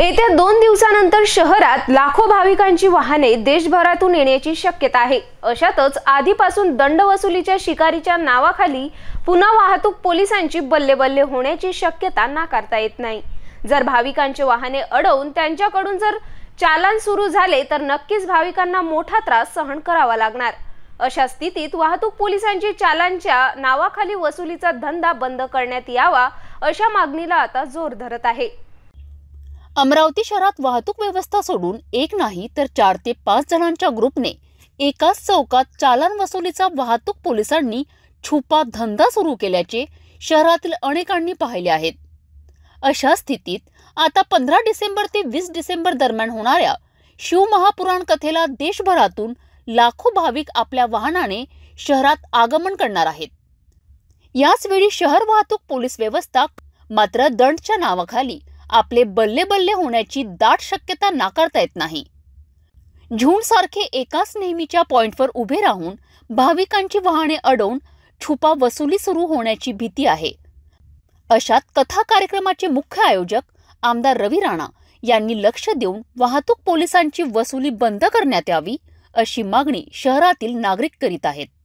येत्या दोन दिवसानंतर शहरात लाखो भाविकांची वाहने देशभरातून येण्याची शक्यता आहे अशातच आधीपासून दंड वसुलीच्या शिकारीच्या नावाखाली पुन्हा वाहतूक पोलिसांची बल्लेबल्ले होण्याची शक्यता नाकारता येत नाही जर भाविकांचे वाहने अडवून त्यांच्याकडून जर चालन सुरू झाले तर नक्कीच भाविकांना मोठा त्रास सहन करावा लागणार अशा स्थितीत वाहतूक पोलिसांची चालांच्या नावाखाली वसुलीचा धंदा बंद करण्यात यावा अशा मागणीला आता जोर धरत आहे अमरावती शहरात वाहतूक व्यवस्था सोडून एक नाही तर चार ते पाच जणांच्या ग्रुपने एकाच चौकात चालन वसुलीचा वाहतूक पोलिसांनी छुपा धंदा सुरू केल्याचे शहरातील अनेकांनी पाहिले आहेत अशा स्थितीत आता पंधरा डिसेंबर ते वीस डिसेंबर दरम्यान होणाऱ्या शिवमहापुराण कथेला देशभरातून लाखो भाविक आपल्या वाहनाने शहरात आगमन करणार आहेत याचवेळी शहर वाहतूक पोलीस व्यवस्था मात्र दंडच्या नावाखाली आपले बल्ले बल्ले होण्याची दाट शक्यता नाकारता येत नाही झुंडसारखे एकाच नेहमीच्या पॉईंटवर उभे राहून भाविकांची वाहने अडवून छुपा वसुली सुरू होण्याची भीती आहे अशात कथा कार्यक्रमाचे मुख्य आयोजक आमदार रवी राणा यांनी लक्ष देऊन वाहतूक पोलिसांची वसुली बंद करण्यात यावी अशी मागणी शहरातील नागरिक करीत आहेत